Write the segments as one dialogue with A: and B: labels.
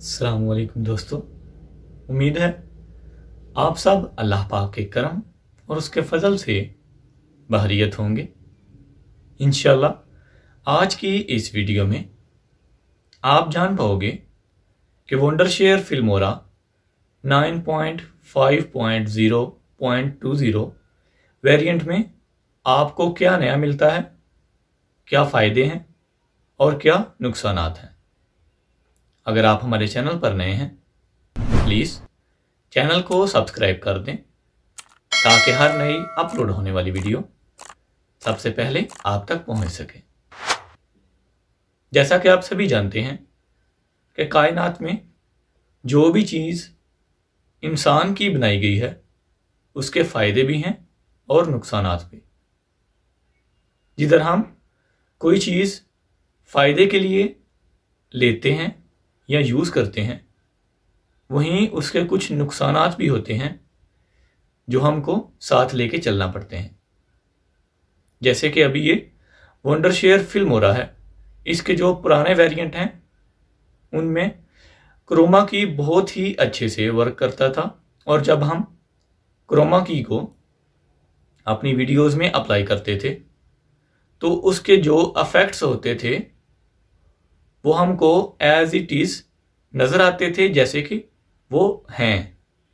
A: अलैक्म दोस्तों उम्मीद है आप सब अल्लाह पाक के करम और उसके फजल से बहरीत होंगे इन आज की इस वीडियो में आप जान पाओगे कि वंडरशेयर फिल्मोरा 9.5.0.20 वेरिएंट में आपको क्या नया मिलता है क्या फ़ायदे हैं और क्या नुकसान हैं अगर आप हमारे चैनल पर नए हैं प्लीज़ चैनल को सब्सक्राइब कर दें ताकि हर नई अपलोड होने वाली वीडियो सबसे पहले आप तक पहुंच सके जैसा कि आप सभी जानते हैं कि कायनात में जो भी चीज़ इंसान की बनाई गई है उसके फ़ायदे भी हैं और नुकसान भी जिधर हम कोई चीज़ फ़ायदे के लिए लेते हैं या यूज़ करते हैं वहीं उसके कुछ नुकसान भी होते हैं जो हमको साथ लेके चलना पड़ते हैं जैसे कि अभी ये वंडर शेयर फिल्म हो रहा है इसके जो पुराने वेरिएंट हैं उनमें क्रोमा की बहुत ही अच्छे से वर्क करता था और जब हम क्रोमा की को अपनी वीडियोस में अप्लाई करते थे तो उसके जो अफेक्ट्स होते थे वो हमको एज इट इज़ नज़र आते थे जैसे कि वो हैं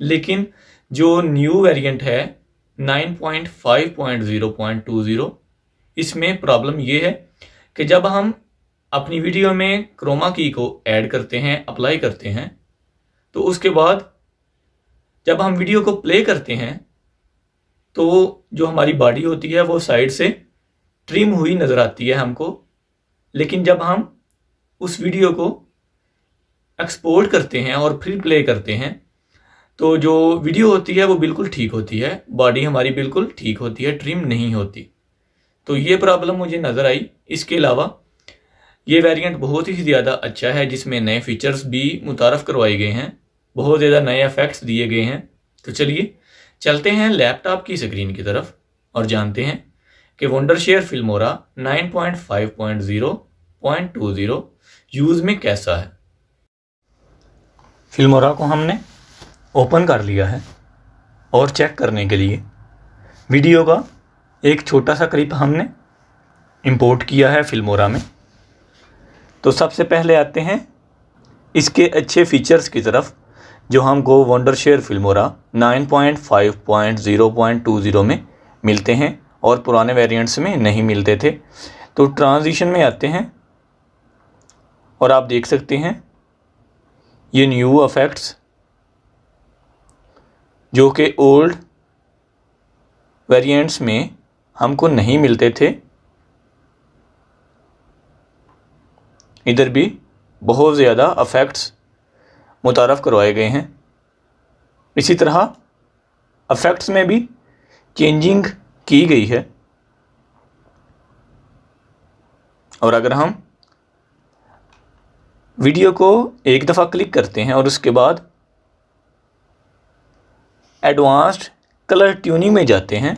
A: लेकिन जो न्यू वेरिएंट है 9.5.0.20 इसमें प्रॉब्लम ये है कि जब हम अपनी वीडियो में क्रोमा की को ऐड करते हैं अप्लाई करते हैं तो उसके बाद जब हम वीडियो को प्ले करते हैं तो जो हमारी बॉडी होती है वो साइड से ट्रिम हुई नज़र आती है हमको लेकिन जब हम उस वीडियो को एक्सपोर्ट करते हैं और फिर प्ले करते हैं तो जो वीडियो होती है वो बिल्कुल ठीक होती है बॉडी हमारी बिल्कुल ठीक होती है ट्रिम नहीं होती तो ये प्रॉब्लम मुझे नज़र आई इसके अलावा ये वेरिएंट बहुत ही ज़्यादा अच्छा है जिसमें नए फीचर्स भी मुतारफ़ करवाए गए हैं बहुत ज़्यादा नए इफ़ेक्ट्स दिए गए हैं तो चलिए चलते हैं लैपटॉप की स्क्रीन की तरफ और जानते हैं कि Wondershare Filmora zero use में कैसा है फिल्मोरा को हमने ओपन कर लिया है और चेक करने के लिए वीडियो का एक छोटा सा क्लिप हमने इंपोर्ट किया है फिल्मोरा में तो सबसे पहले आते हैं इसके अच्छे फीचर्स की तरफ जो हमको वंडर शेयर फिल्मोरा 9.5.0.20 में मिलते हैं और पुराने वेरिएंट्स में नहीं मिलते थे तो ट्रांजिशन में आते हैं और आप देख सकते हैं ये न्यू अफेक्ट्स जो कि ओल्ड वेरिएंट्स में हमको नहीं मिलते थे इधर भी बहुत ज़्यादा अफेक्ट्स मुतारफ़ करवाए गए हैं इसी तरह अफेक्ट्स में भी चेंजिंग की गई है और अगर हम वीडियो को एक दफ़ा क्लिक करते हैं और उसके बाद एडवांस्ड कलर ट्यूनिंग में जाते हैं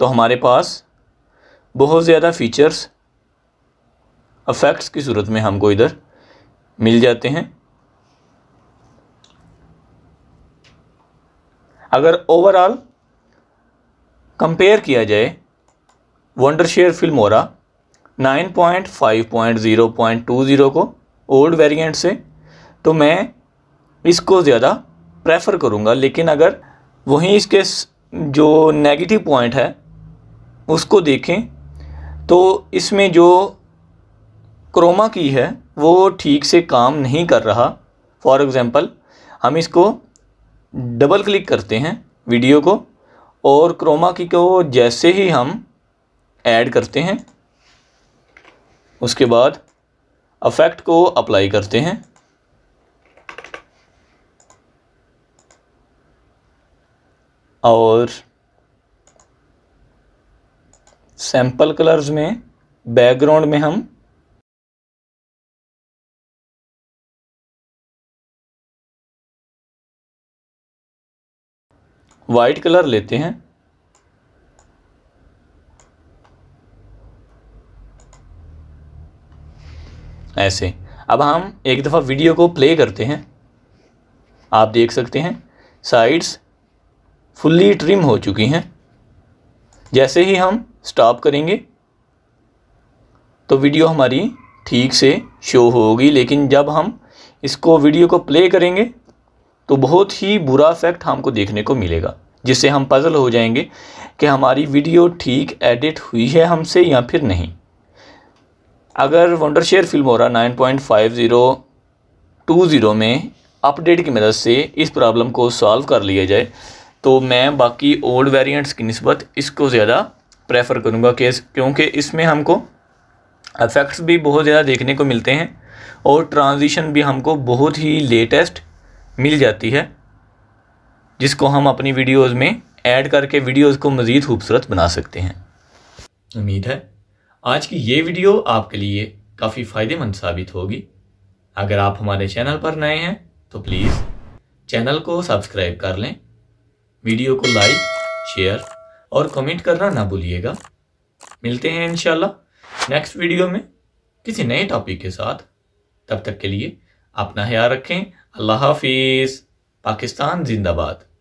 A: तो हमारे पास बहुत ज़्यादा फीचर्स अफेक्ट्स की सूरत में हमको इधर मिल जाते हैं अगर ओवरऑल कंपेयर किया जाए Wondershare Filmora nine point five point zero point two zero को ओल्ड वेरिएंट से तो मैं इसको ज़्यादा प्रेफर करूँगा लेकिन अगर वहीं इसके जो नेगेटिव पॉइंट है उसको देखें तो इसमें जो क्रोमा की है वो ठीक से काम नहीं कर रहा फॉर एग्ज़ाम्पल हम इसको डबल क्लिक करते हैं वीडियो को और क्रोमा की को जैसे ही हम ऐड करते हैं उसके बाद अफेक्ट को अप्लाई करते हैं और सैंपल कलर्स में बैकग्राउंड में हम वाइट कलर लेते हैं ऐसे अब हम एक दफ़ा वीडियो को प्ले करते हैं आप देख सकते हैं साइड्स फुल्ली ट्रिम हो चुकी हैं जैसे ही हम स्टॉप करेंगे तो वीडियो हमारी ठीक से शो होगी लेकिन जब हम इसको वीडियो को प्ले करेंगे तो बहुत ही बुरा इफेक्ट हमको देखने को मिलेगा जिससे हम पज़ल हो जाएंगे कि हमारी वीडियो ठीक एडिट हुई है हमसे या फिर नहीं अगर शेयर फिल्म हो रहा nine point five zero two zero में अपडेट की मदद से इस प्रॉब्लम को सॉल्व कर लिया जाए तो मैं बाकी ओल्ड वेरियंट्स की नस्बत इसको ज़्यादा प्रेफर करूँगा केस क्योंकि इसमें हमको अफेक्ट्स भी बहुत ज़्यादा देखने को मिलते हैं और ट्रांजिशन भी हमको बहुत ही लेटेस्ट मिल जाती है जिसको हम अपनी वीडियोस में ऐड करके वीडियोस को मज़ीद खूबसूरत बना सकते हैं उम्मीद है आज की ये वीडियो आपके लिए काफ़ी फ़ायदेमंद साबित होगी अगर आप हमारे चैनल पर नए हैं तो प्लीज़ चैनल को सब्सक्राइब कर लें वीडियो को लाइक शेयर और कमेंट करना ना भूलिएगा मिलते हैं इंशाल्लाह नेक्स्ट वीडियो में किसी नए टॉपिक के साथ तब तक के लिए अपना ख्याल रखें अल्लाह हाफिज़ पाकिस्तान जिंदाबाद